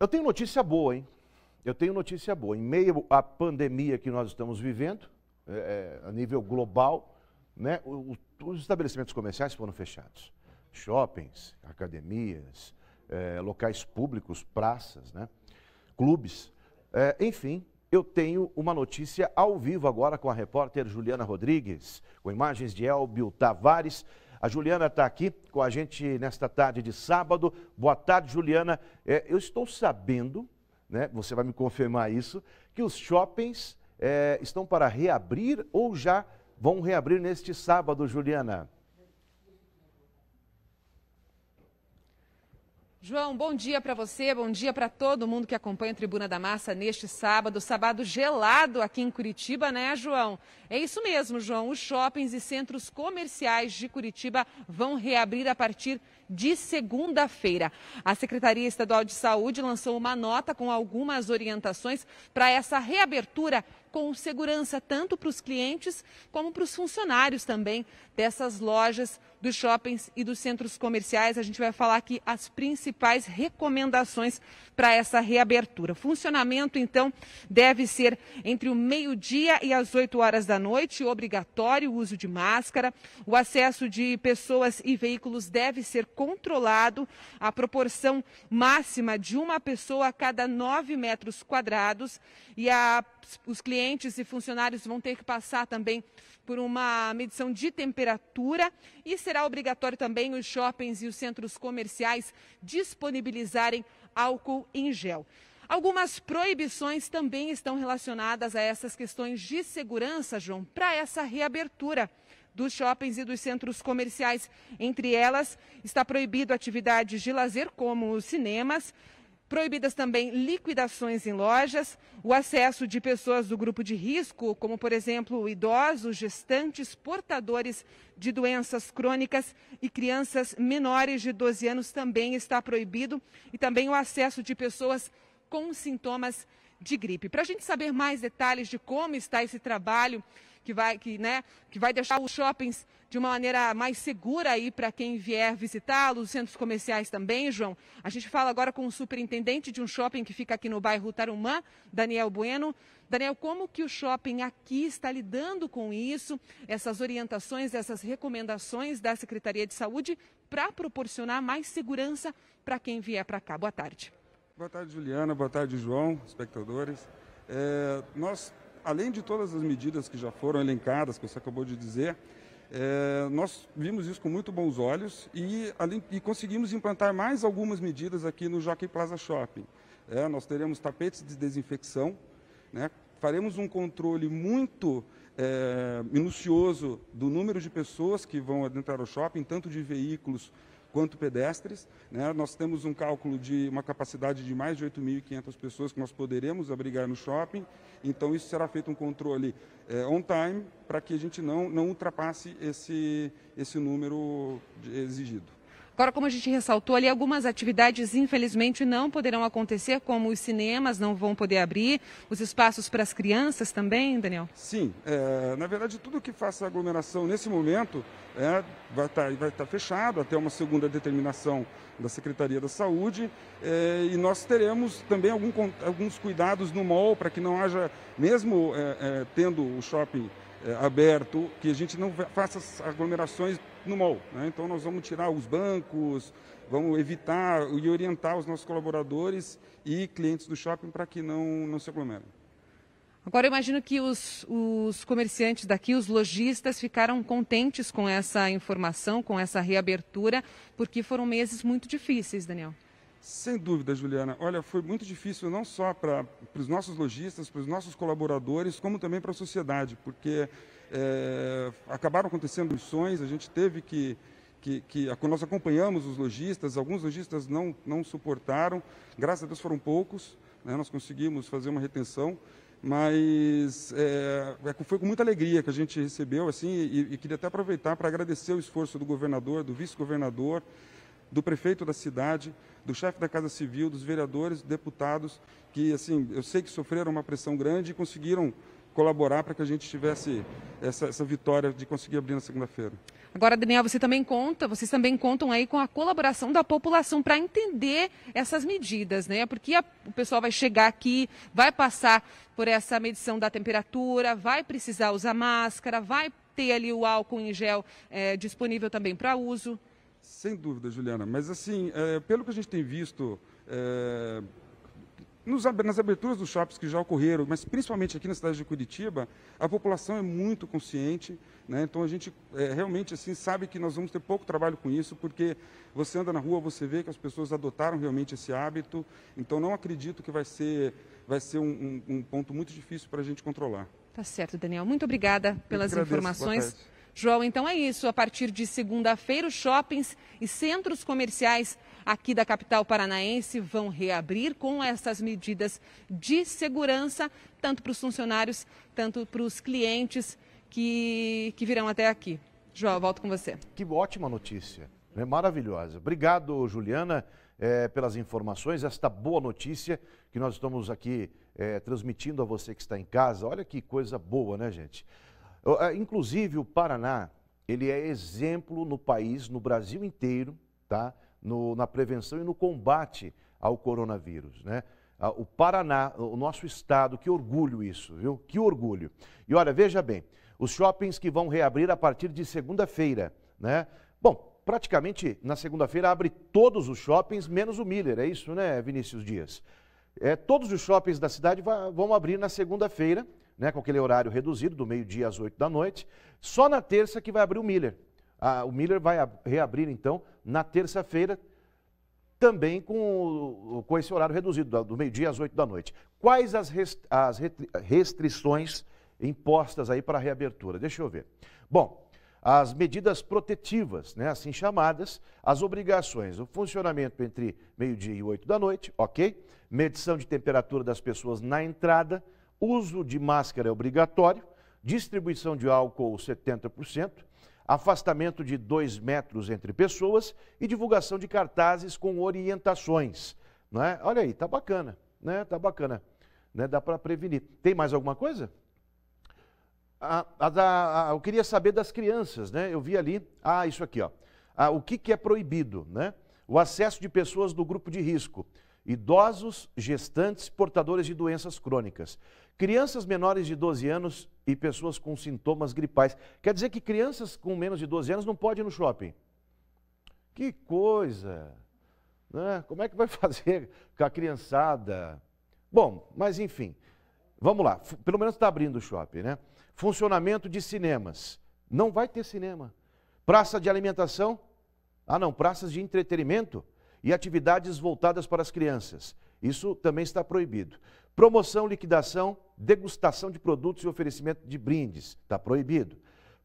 Eu tenho notícia boa, hein? Eu tenho notícia boa. Em meio à pandemia que nós estamos vivendo, é, é a nível global, né, o, os estabelecimentos comerciais foram fechados. Shoppings, academias, é, locais públicos, praças, né, clubes. É, enfim, eu tenho uma notícia ao vivo agora com a repórter Juliana Rodrigues, com imagens de Elbio Tavares. A Juliana está aqui com a gente nesta tarde de sábado. Boa tarde, Juliana. É, eu estou sabendo, né, você vai me confirmar isso, que os shoppings é, estão para reabrir ou já vão reabrir neste sábado, Juliana? João, bom dia para você, bom dia para todo mundo que acompanha a Tribuna da Massa neste sábado, sábado gelado aqui em Curitiba, né, João? É isso mesmo, João. Os shoppings e centros comerciais de Curitiba vão reabrir a partir de segunda-feira. A Secretaria Estadual de Saúde lançou uma nota com algumas orientações para essa reabertura com segurança, tanto para os clientes como para os funcionários também dessas lojas, dos shoppings e dos centros comerciais. A gente vai falar aqui as principais recomendações para essa reabertura. funcionamento, então, deve ser entre o meio-dia e as 8 horas da noite, obrigatório o uso de máscara. O acesso de pessoas e veículos deve ser controlado a proporção máxima de uma pessoa a cada 9 metros quadrados e a, os clientes e funcionários vão ter que passar também por uma medição de temperatura e será obrigatório também os shoppings e os centros comerciais disponibilizarem álcool em gel. Algumas proibições também estão relacionadas a essas questões de segurança, João, para essa reabertura dos shoppings e dos centros comerciais. Entre elas, está proibido atividades de lazer, como os cinemas, Proibidas também liquidações em lojas, o acesso de pessoas do grupo de risco, como por exemplo idosos, gestantes, portadores de doenças crônicas e crianças menores de 12 anos também está proibido, e também o acesso de pessoas com sintomas de gripe. Para a gente saber mais detalhes de como está esse trabalho, que vai, que, né, que vai deixar os shoppings de uma maneira mais segura aí para quem vier visitá-los, os centros comerciais também, João. A gente fala agora com o superintendente de um shopping que fica aqui no bairro Tarumã, Daniel Bueno. Daniel, como que o shopping aqui está lidando com isso, essas orientações, essas recomendações da Secretaria de Saúde para proporcionar mais segurança para quem vier para cá? Boa tarde. Boa tarde, Juliana. Boa tarde, João, espectadores. É, nós, além de todas as medidas que já foram elencadas, que você acabou de dizer, é, nós vimos isso com muito bons olhos e, além, e, conseguimos implantar mais algumas medidas aqui no Jockey Plaza Shopping. É, nós teremos tapetes de desinfecção, né? faremos um controle muito é, minucioso do número de pessoas que vão adentrar o shopping, tanto de veículos quanto pedestres. Né? Nós temos um cálculo de uma capacidade de mais de 8.500 pessoas que nós poderemos abrigar no shopping, então isso será feito um controle é, on time para que a gente não, não ultrapasse esse, esse número exigido. Agora, como a gente ressaltou ali, algumas atividades infelizmente não poderão acontecer, como os cinemas não vão poder abrir, os espaços para as crianças também, Daniel? Sim, é, na verdade tudo que faça aglomeração nesse momento é, vai estar tá, tá fechado até uma segunda determinação da Secretaria da Saúde é, e nós teremos também algum, alguns cuidados no mall para que não haja, mesmo é, é, tendo o shopping é, aberto, que a gente não faça aglomerações no mall. Né? Então nós vamos tirar os bancos, vamos evitar e orientar os nossos colaboradores e clientes do shopping para que não, não se aglomerem. Agora, eu imagino que os, os comerciantes daqui, os lojistas, ficaram contentes com essa informação, com essa reabertura, porque foram meses muito difíceis, Daniel. Sem dúvida, Juliana. Olha, foi muito difícil não só para os nossos lojistas, para os nossos colaboradores, como também para a sociedade, porque é, acabaram acontecendo missões, a gente teve que, que, que nós acompanhamos os lojistas, alguns lojistas não, não suportaram, graças a Deus foram poucos, né, nós conseguimos fazer uma retenção, mas eh, é, foi com muita alegria que a gente recebeu, assim, e, e queria até aproveitar para agradecer o esforço do governador, do vice-governador, do prefeito da cidade, do chefe da Casa Civil, dos vereadores, deputados, que assim, eu sei que sofreram uma pressão grande e conseguiram colaborar para que a gente tivesse essa, essa vitória de conseguir abrir na segunda-feira. Agora, Daniel, você também conta, vocês também contam aí com a colaboração da população para entender essas medidas, né? Porque a, o pessoal vai chegar aqui, vai passar por essa medição da temperatura, vai precisar usar máscara, vai ter ali o álcool em gel é, disponível também para uso. Sem dúvida, Juliana. Mas, assim, é, pelo que a gente tem visto é, nos, nas aberturas dos shoppings que já ocorreram, mas principalmente aqui na cidade de Curitiba, a população é muito consciente. Né? Então, a gente é, realmente assim, sabe que nós vamos ter pouco trabalho com isso, porque você anda na rua, você vê que as pessoas adotaram realmente esse hábito. Então, não acredito que vai ser, vai ser um, um, um ponto muito difícil para a gente controlar. Tá certo, Daniel. Muito obrigada pelas agradeço, informações. João, então é isso. A partir de segunda-feira, os shoppings e centros comerciais aqui da capital paranaense vão reabrir com essas medidas de segurança, tanto para os funcionários, tanto para os clientes que, que virão até aqui. João, volto com você. Que ótima notícia. Né? Maravilhosa. Obrigado, Juliana, eh, pelas informações. Esta boa notícia que nós estamos aqui eh, transmitindo a você que está em casa. Olha que coisa boa, né, gente? Eh, inclusive, o Paraná, ele é exemplo no país, no Brasil inteiro, tá? No, na prevenção e no combate ao coronavírus, né? Ah, o Paraná, o nosso estado, que orgulho isso, viu? Que orgulho. E olha, veja bem, os shoppings que vão reabrir a partir de segunda-feira, né? Bom, praticamente na segunda-feira abre todos os shoppings, menos o Miller, é isso, né, Vinícius Dias? É, todos os shoppings da cidade vão abrir na segunda-feira, né, com aquele horário reduzido, do meio-dia às 8 da noite. Só na terça que vai abrir o Miller. Ah, o Miller vai reabrir, então, na terça-feira, também com, com esse horário reduzido, do meio-dia às 8 da noite. Quais as, as restrições impostas aí para a reabertura? Deixa eu ver. Bom, as medidas protetivas, né, assim chamadas, as obrigações, o funcionamento entre meio-dia e 8 da noite, ok? Medição de temperatura das pessoas na entrada, uso de máscara é obrigatório, distribuição de álcool 70%, afastamento de 2 metros entre pessoas e divulgação de cartazes com orientações. Não é? Olha aí, tá bacana, né? Tá bacana. Né? Dá para prevenir. Tem mais alguma coisa? A, a, a, eu queria saber das crianças, né? Eu vi ali, ah, isso aqui, ó. Ah, o que, que é proibido, né? O acesso de pessoas do grupo de risco idosos, gestantes, portadores de doenças crônicas, crianças menores de 12 anos e pessoas com sintomas gripais. Quer dizer que crianças com menos de 12 anos não podem ir no shopping. Que coisa! Né? Como é que vai fazer com a criançada? Bom, mas enfim, vamos lá. Pelo menos está abrindo o shopping, né? Funcionamento de cinemas. Não vai ter cinema. Praça de alimentação? Ah, não, praças de entretenimento? e atividades voltadas para as crianças. Isso também está proibido. Promoção, liquidação, degustação de produtos e oferecimento de brindes. Está proibido.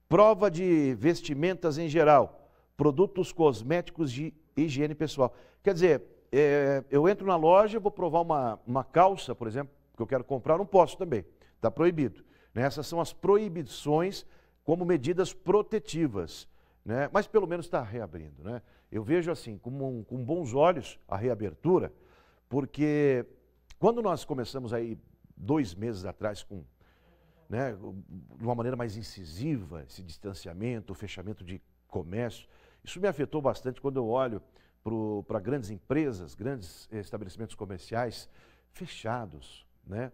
Prova de vestimentas em geral. Produtos cosméticos de higiene pessoal. Quer dizer, é, eu entro na loja, vou provar uma, uma calça, por exemplo, que eu quero comprar, não posso também. Está proibido. Né? Essas são as proibições como medidas protetivas. Né? Mas pelo menos está reabrindo. Né? Eu vejo assim, com, com bons olhos, a reabertura, porque quando nós começamos aí dois meses atrás com né, de uma maneira mais incisiva, esse distanciamento, o fechamento de comércio. Isso me afetou bastante quando eu olho para grandes empresas, grandes eh, estabelecimentos comerciais fechados. Né?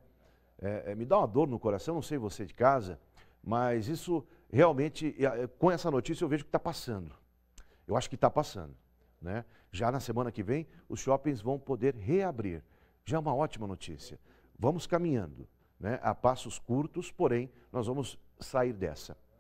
É, é, me dá uma dor no coração, não sei você de casa, mas isso realmente, com essa notícia, eu vejo que está passando. Eu acho que está passando. Né? Já na semana que vem, os shoppings vão poder reabrir. Já é uma ótima notícia. Vamos caminhando né? a passos curtos, porém, nós vamos sair dessa.